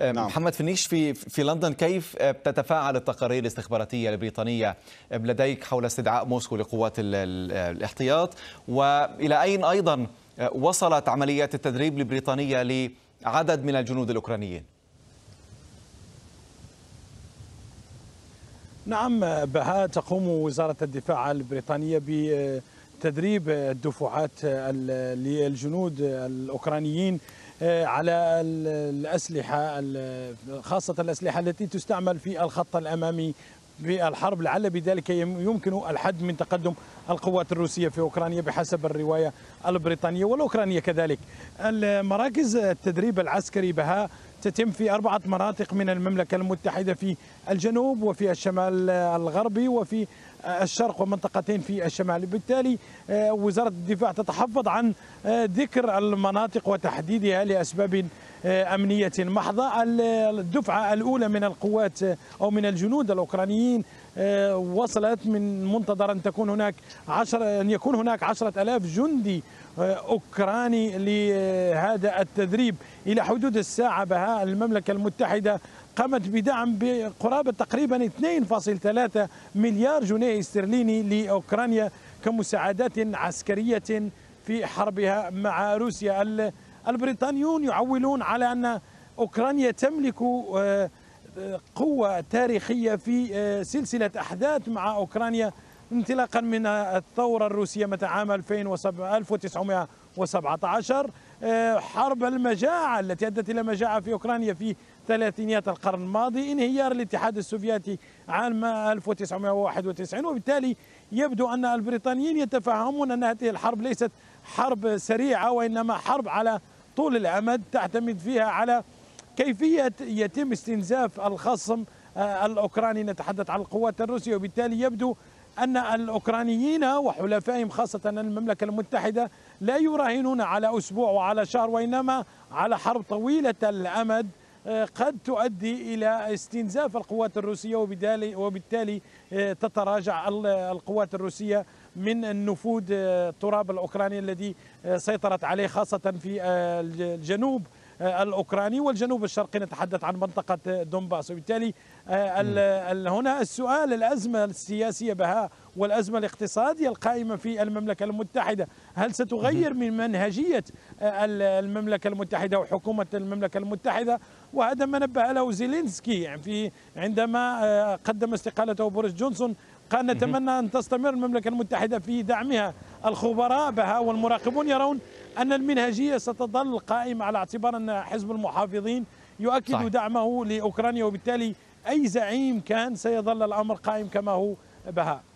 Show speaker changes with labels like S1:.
S1: آه، نعم. محمد فنيش في في لندن كيف آه، تتفاعل التقارير الاستخباراتيه البريطانيه آه، لديك حول استدعاء موسكو لقوات الاحتياط والى اين ايضا وصلت عمليات التدريب البريطانيه لعدد من الجنود الاوكرانيين؟ نعم بها تقوم وزاره الدفاع البريطانيه ب تدريب الدفعات للجنود الاوكرانيين آه، على الأسلحة خاصة الأسلحة التي تستعمل في الخط الأمامي في الحرب لعل بذلك يمكن الحد من تقدم القوات الروسية في أوكرانيا بحسب الرواية البريطانية والأوكرانية كذلك مراكز التدريب العسكري بها تتم في أربعة مناطق من المملكة المتحدة في الجنوب وفي الشمال الغربي وفي الشرق ومنطقتين في الشمال بالتالي آه، وزارة الدفاع تتحفظ عن آه، ذكر المناطق وتحديدها لأسباب آه، أمنية محضة الدفعة الأولى من القوات أو من الجنود الأوكرانيين آه، وصلت من منتظر أن تكون هناك عشر أن يكون هناك عشرة ألاف جندي آه، أوكراني لهذا التدريب إلى حدود الساعة بها المملكة المتحدة قامت بدعم بقرابة تقريبا 2.3 مليار جنيه استرليني لأوكرانيا كمساعدات عسكرية في حربها مع روسيا البريطانيون يعولون على أن أوكرانيا تملك آه، قوة تاريخية في آه، سلسلة أحداث مع أوكرانيا انطلاقا من الثورة الروسية متى عام 1917 آه، حرب المجاعة التي أدت إلى مجاعة في أوكرانيا في ثلاثينيات القرن الماضي انهيار الاتحاد السوفيتي عام 1991 وبالتالي يبدو أن البريطانيين يتفهمون أن هذه الحرب ليست حرب سريعة وإنما حرب على طول الأمد تعتمد فيها على كيفية يتم استنزاف الخصم آه، الأوكراني نتحدث عن القوات الروسية وبالتالي يبدو أن الأوكرانيين وحلفائهم خاصة المملكة المتحدة لا يراهنون على أسبوع وعلى شهر وإنما على حرب طويلة الأمد آه، قد تؤدي إلى استنزاف القوات الروسية وبالتالي, وبالتالي آه، تتراجع القوات الروسية من النفوذ التراب الأوكراني الذي سيطرت عليه خاصة في الجنوب آه، الأوكراني والجنوب الشرقي نتحدث عن منطقة دونباس وبالتالي آه، هنا السؤال الأزمة السياسية بها والأزمة الاقتصادية القائمة في المملكة المتحدة هل ستغير من منهجية آه، المملكة المتحدة وحكومة المملكة المتحدة وهذا ما نبه له زيلينسكي يعني في عندما قدم استقالته بوريس جونسون قال نتمنى أن تستمر المملكة المتحدة في دعمها الخبراء بها والمراقبون يرون أن المنهجية ستظل قائمة على اعتبار أن حزب المحافظين يؤكد صحيح. دعمه لأوكرانيا وبالتالي أي زعيم كان سيظل الأمر قائم كما هو بها